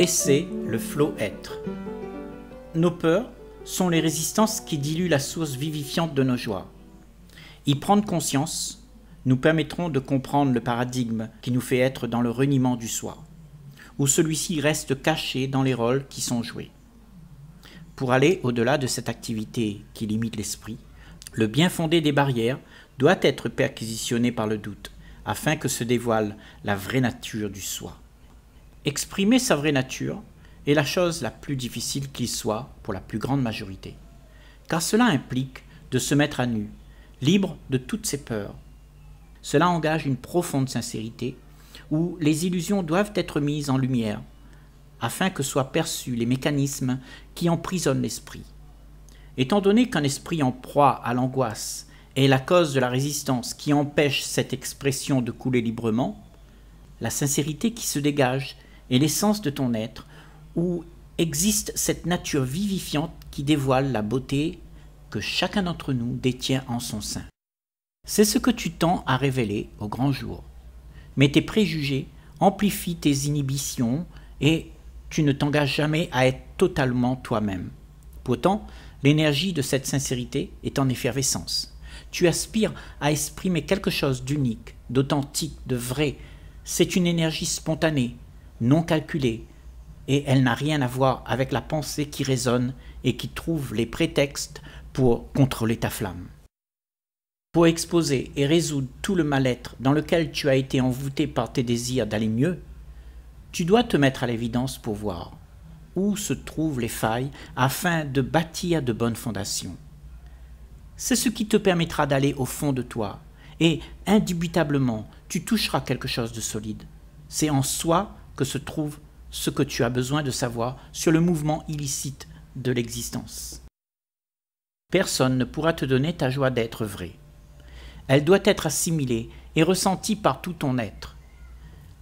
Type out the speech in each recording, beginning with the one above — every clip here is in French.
laisser le flot être. Nos peurs sont les résistances qui diluent la source vivifiante de nos joies. Y prendre conscience nous permettront de comprendre le paradigme qui nous fait être dans le reniement du soi, où celui-ci reste caché dans les rôles qui sont joués. Pour aller au-delà de cette activité qui limite l'esprit, le bien fondé des barrières doit être perquisitionné par le doute, afin que se dévoile la vraie nature du soi exprimer sa vraie nature est la chose la plus difficile qu'il soit pour la plus grande majorité, car cela implique de se mettre à nu, libre de toutes ses peurs. Cela engage une profonde sincérité où les illusions doivent être mises en lumière afin que soient perçus les mécanismes qui emprisonnent l'esprit. Étant donné qu'un esprit en proie à l'angoisse est la cause de la résistance qui empêche cette expression de couler librement, la sincérité qui se dégage et l'essence de ton être, où existe cette nature vivifiante qui dévoile la beauté que chacun d'entre nous détient en son sein. C'est ce que tu tends à révéler au grand jour. Mais tes préjugés amplifient tes inhibitions et tu ne t'engages jamais à être totalement toi-même. Pourtant, l'énergie de cette sincérité est en effervescence. Tu aspires à exprimer quelque chose d'unique, d'authentique, de vrai. C'est une énergie spontanée, non calculée, et elle n'a rien à voir avec la pensée qui résonne et qui trouve les prétextes pour contrôler ta flamme. Pour exposer et résoudre tout le mal-être dans lequel tu as été envoûté par tes désirs d'aller mieux, tu dois te mettre à l'évidence pour voir où se trouvent les failles afin de bâtir de bonnes fondations. C'est ce qui te permettra d'aller au fond de toi, et indubitablement, tu toucheras quelque chose de solide. C'est en soi que se trouve ce que tu as besoin de savoir sur le mouvement illicite de l'existence. Personne ne pourra te donner ta joie d'être vrai. Elle doit être assimilée et ressentie par tout ton être.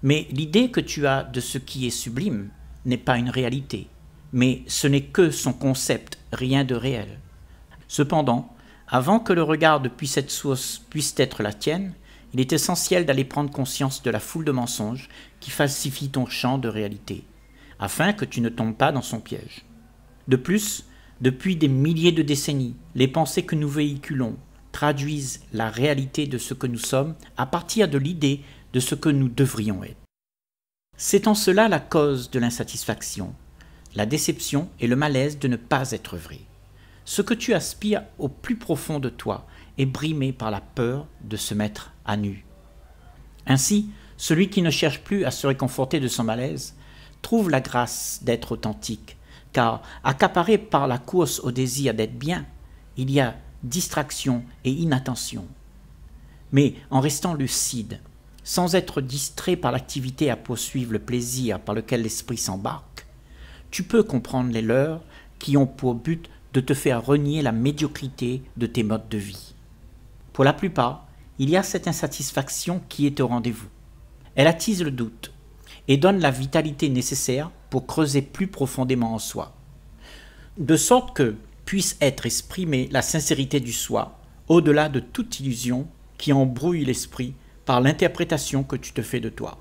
Mais l'idée que tu as de ce qui est sublime n'est pas une réalité, mais ce n'est que son concept, rien de réel. Cependant, avant que le regard depuis cette source puisse être la tienne, il est essentiel d'aller prendre conscience de la foule de mensonges qui falsifie ton champ de réalité, afin que tu ne tombes pas dans son piège. De plus, depuis des milliers de décennies, les pensées que nous véhiculons traduisent la réalité de ce que nous sommes à partir de l'idée de ce que nous devrions être. C'est en cela la cause de l'insatisfaction, la déception et le malaise de ne pas être vrai. Ce que tu aspires au plus profond de toi est brimé par la peur de se mettre à nu. Ainsi, celui qui ne cherche plus à se réconforter de son malaise trouve la grâce d'être authentique, car accaparé par la course au désir d'être bien, il y a distraction et inattention. Mais en restant lucide, sans être distrait par l'activité à poursuivre le plaisir par lequel l'esprit s'embarque, tu peux comprendre les leurs qui ont pour but de te faire renier la médiocrité de tes modes de vie. Pour la plupart, il y a cette insatisfaction qui est au rendez-vous. Elle attise le doute et donne la vitalité nécessaire pour creuser plus profondément en soi. De sorte que puisse être exprimée la sincérité du soi au-delà de toute illusion qui embrouille l'esprit par l'interprétation que tu te fais de toi.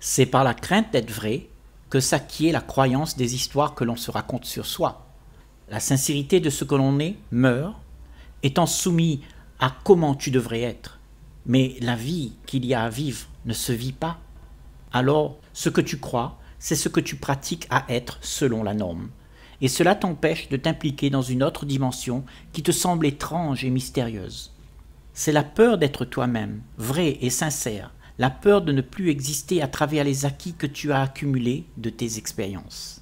C'est par la crainte d'être vrai que s'acquiert la croyance des histoires que l'on se raconte sur soi. La sincérité de ce que l'on est meurt, étant soumis à comment tu devrais être. Mais la vie qu'il y a à vivre ne se vit pas. Alors, ce que tu crois, c'est ce que tu pratiques à être selon la norme. Et cela t'empêche de t'impliquer dans une autre dimension qui te semble étrange et mystérieuse. C'est la peur d'être toi-même, vrai et sincère, la peur de ne plus exister à travers les acquis que tu as accumulés de tes expériences.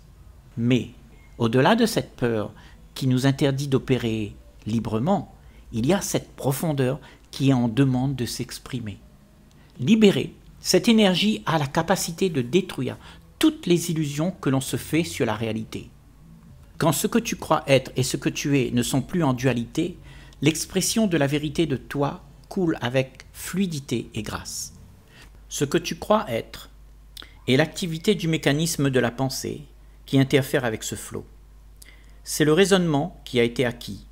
Mais, au-delà de cette peur qui nous interdit d'opérer librement, il y a cette profondeur qui est en demande de s'exprimer. Libérée, cette énergie a la capacité de détruire toutes les illusions que l'on se fait sur la réalité. Quand ce que tu crois être et ce que tu es ne sont plus en dualité, l'expression de la vérité de toi coule avec fluidité et grâce. Ce que tu crois être est l'activité du mécanisme de la pensée qui interfère avec ce flot. C'est le raisonnement qui a été acquis,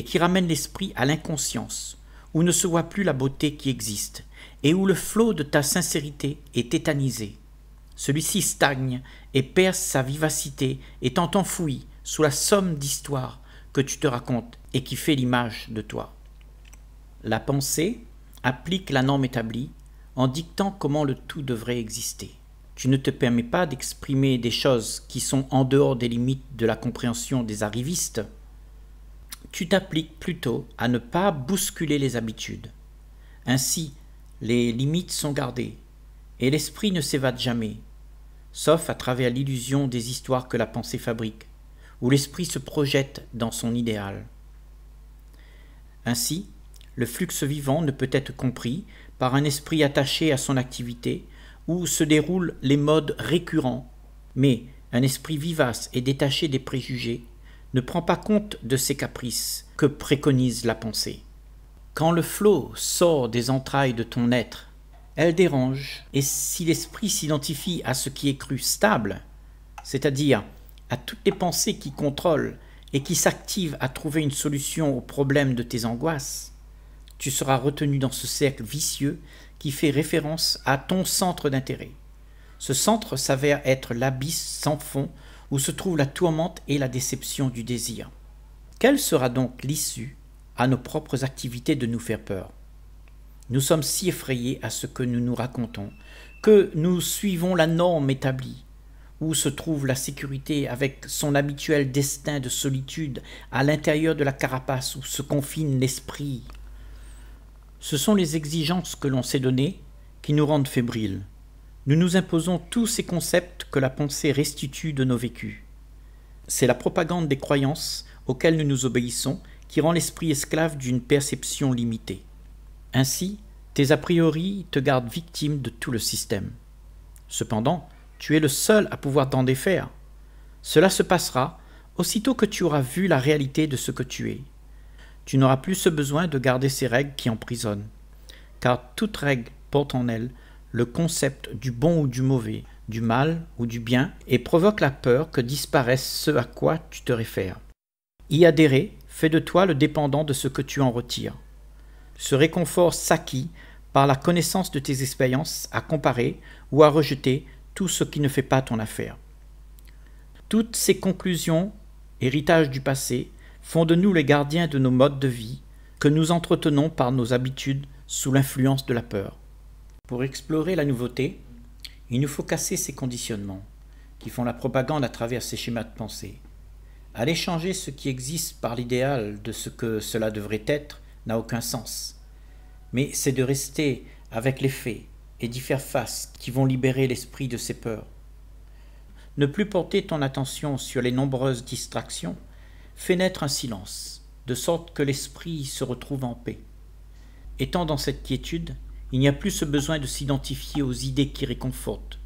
et qui ramène l'esprit à l'inconscience, où ne se voit plus la beauté qui existe, et où le flot de ta sincérité est tétanisé. Celui-ci stagne et perd sa vivacité, étant enfoui sous la somme d'histoires que tu te racontes et qui fait l'image de toi. La pensée applique la norme établie en dictant comment le tout devrait exister. Tu ne te permets pas d'exprimer des choses qui sont en dehors des limites de la compréhension des arrivistes, tu t'appliques plutôt à ne pas bousculer les habitudes. Ainsi, les limites sont gardées, et l'esprit ne s'évade jamais, sauf à travers l'illusion des histoires que la pensée fabrique, où l'esprit se projette dans son idéal. Ainsi, le flux vivant ne peut être compris par un esprit attaché à son activité, où se déroulent les modes récurrents, mais un esprit vivace et détaché des préjugés ne prend pas compte de ces caprices que préconise la pensée. Quand le flot sort des entrailles de ton être, elle dérange, et si l'esprit s'identifie à ce qui est cru stable, c'est-à-dire à toutes les pensées qui contrôlent et qui s'activent à trouver une solution au problème de tes angoisses, tu seras retenu dans ce cercle vicieux qui fait référence à ton centre d'intérêt. Ce centre s'avère être l'abysse sans fond où se trouve la tourmente et la déception du désir. Quelle sera donc l'issue à nos propres activités de nous faire peur Nous sommes si effrayés à ce que nous nous racontons que nous suivons la norme établie, où se trouve la sécurité avec son habituel destin de solitude à l'intérieur de la carapace où se confine l'esprit. Ce sont les exigences que l'on s'est données qui nous rendent fébriles nous nous imposons tous ces concepts que la pensée restitue de nos vécus. C'est la propagande des croyances auxquelles nous nous obéissons qui rend l'esprit esclave d'une perception limitée. Ainsi, tes a priori te gardent victime de tout le système. Cependant, tu es le seul à pouvoir t'en défaire. Cela se passera aussitôt que tu auras vu la réalité de ce que tu es. Tu n'auras plus ce besoin de garder ces règles qui emprisonnent, car toute règle porte en elle le concept du bon ou du mauvais, du mal ou du bien, et provoque la peur que disparaisse ce à quoi tu te réfères. Y adhérer fait de toi le dépendant de ce que tu en retires. Ce réconfort s'acquit par la connaissance de tes expériences à comparer ou à rejeter tout ce qui ne fait pas ton affaire. Toutes ces conclusions, héritages du passé, font de nous les gardiens de nos modes de vie que nous entretenons par nos habitudes sous l'influence de la peur. Pour explorer la nouveauté, il nous faut casser ces conditionnements qui font la propagande à travers ces schémas de pensée. Aller changer ce qui existe par l'idéal de ce que cela devrait être n'a aucun sens. Mais c'est de rester avec les faits et d'y faire face qui vont libérer l'esprit de ses peurs. Ne plus porter ton attention sur les nombreuses distractions fait naître un silence, de sorte que l'esprit se retrouve en paix. Étant dans cette quiétude, il n'y a plus ce besoin de s'identifier aux idées qui réconfortent,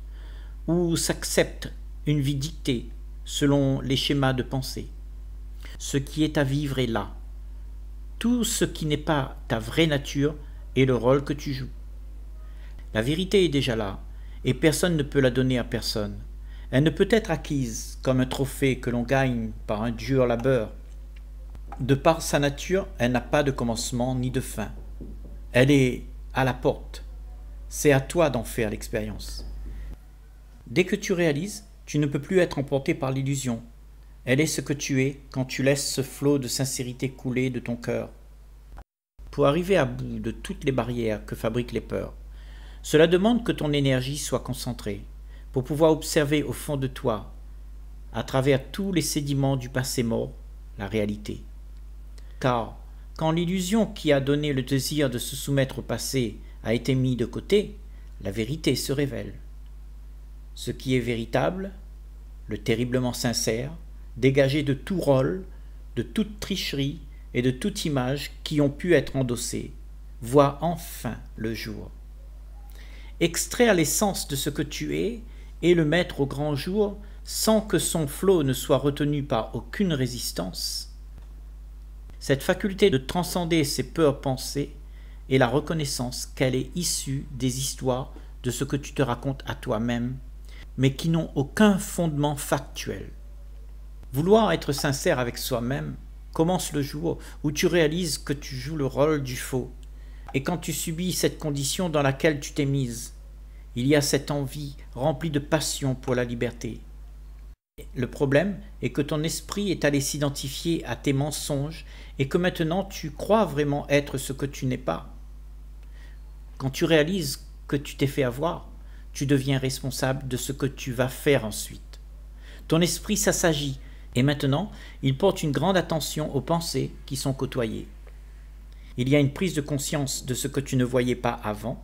ou s'accepte une vie dictée selon les schémas de pensée. Ce qui est à vivre est là. Tout ce qui n'est pas ta vraie nature est le rôle que tu joues. La vérité est déjà là, et personne ne peut la donner à personne. Elle ne peut être acquise comme un trophée que l'on gagne par un dur labeur. De par sa nature, elle n'a pas de commencement ni de fin. Elle est à la porte. C'est à toi d'en faire l'expérience. Dès que tu réalises, tu ne peux plus être emporté par l'illusion. Elle est ce que tu es quand tu laisses ce flot de sincérité couler de ton cœur. Pour arriver à bout de toutes les barrières que fabriquent les peurs, cela demande que ton énergie soit concentrée, pour pouvoir observer au fond de toi, à travers tous les sédiments du passé mort, la réalité. Car quand l'illusion qui a donné le désir de se soumettre au passé a été mise de côté, la vérité se révèle. Ce qui est véritable, le terriblement sincère, dégagé de tout rôle, de toute tricherie et de toute image qui ont pu être endossées, voit enfin le jour. Extraire l'essence de ce que tu es et le mettre au grand jour sans que son flot ne soit retenu par aucune résistance, cette faculté de transcender ses peurs pensées et la reconnaissance qu'elle est issue des histoires de ce que tu te racontes à toi-même, mais qui n'ont aucun fondement factuel. Vouloir être sincère avec soi-même commence le jour où tu réalises que tu joues le rôle du faux, et quand tu subis cette condition dans laquelle tu t'es mise, il y a cette envie remplie de passion pour la liberté, le problème est que ton esprit est allé s'identifier à tes mensonges et que maintenant tu crois vraiment être ce que tu n'es pas. Quand tu réalises que tu t'es fait avoir, tu deviens responsable de ce que tu vas faire ensuite. Ton esprit s'assagit et maintenant il porte une grande attention aux pensées qui sont côtoyées. Il y a une prise de conscience de ce que tu ne voyais pas avant,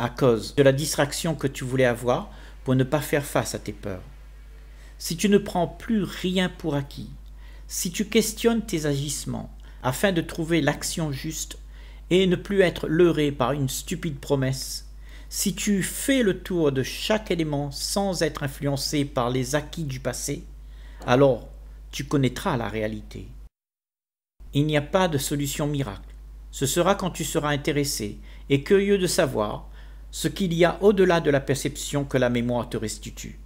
à cause de la distraction que tu voulais avoir pour ne pas faire face à tes peurs si tu ne prends plus rien pour acquis, si tu questionnes tes agissements afin de trouver l'action juste et ne plus être leurré par une stupide promesse, si tu fais le tour de chaque élément sans être influencé par les acquis du passé, alors tu connaîtras la réalité. Il n'y a pas de solution miracle. Ce sera quand tu seras intéressé et curieux de savoir ce qu'il y a au-delà de la perception que la mémoire te restitue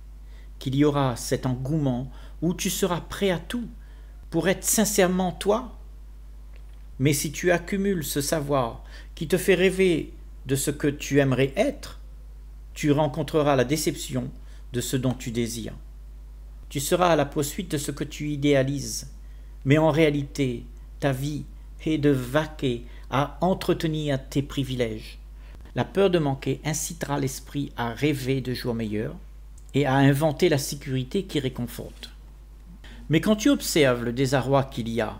qu'il y aura cet engouement où tu seras prêt à tout pour être sincèrement toi. Mais si tu accumules ce savoir qui te fait rêver de ce que tu aimerais être, tu rencontreras la déception de ce dont tu désires. Tu seras à la poursuite de ce que tu idéalises, mais en réalité, ta vie est de vaquer à entretenir tes privilèges. La peur de manquer incitera l'esprit à rêver de jours meilleurs, et à inventer la sécurité qui réconforte. Mais quand tu observes le désarroi qu'il y a,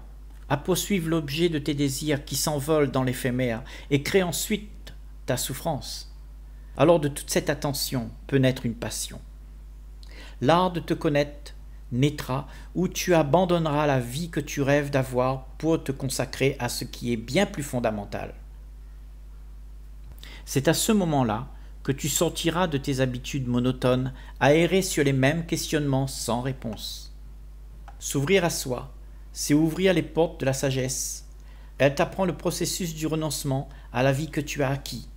à poursuivre l'objet de tes désirs qui s'envolent dans l'éphémère et crée ensuite ta souffrance, alors de toute cette attention peut naître une passion. L'art de te connaître naîtra où tu abandonneras la vie que tu rêves d'avoir pour te consacrer à ce qui est bien plus fondamental. C'est à ce moment-là que tu sortiras de tes habitudes monotones, errer sur les mêmes questionnements sans réponse. S'ouvrir à soi, c'est ouvrir les portes de la sagesse. Elle t'apprend le processus du renoncement à la vie que tu as acquis,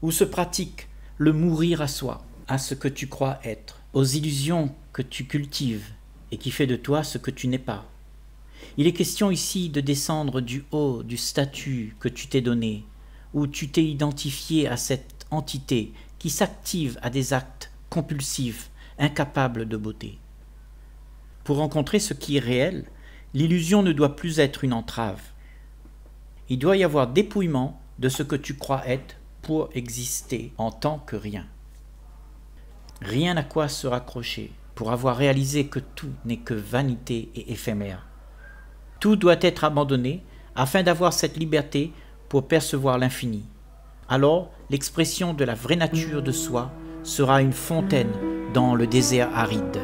où se pratique le mourir à soi, à ce que tu crois être, aux illusions que tu cultives et qui fait de toi ce que tu n'es pas. Il est question ici de descendre du haut du statut que tu t'es donné, où tu t'es identifié à cette entité qui s'active à des actes compulsifs, incapables de beauté. Pour rencontrer ce qui est réel, l'illusion ne doit plus être une entrave. Il doit y avoir dépouillement de ce que tu crois être pour exister en tant que rien. Rien à quoi se raccrocher pour avoir réalisé que tout n'est que vanité et éphémère. Tout doit être abandonné afin d'avoir cette liberté pour percevoir l'infini alors l'expression de la vraie nature de soi sera une fontaine dans le désert aride.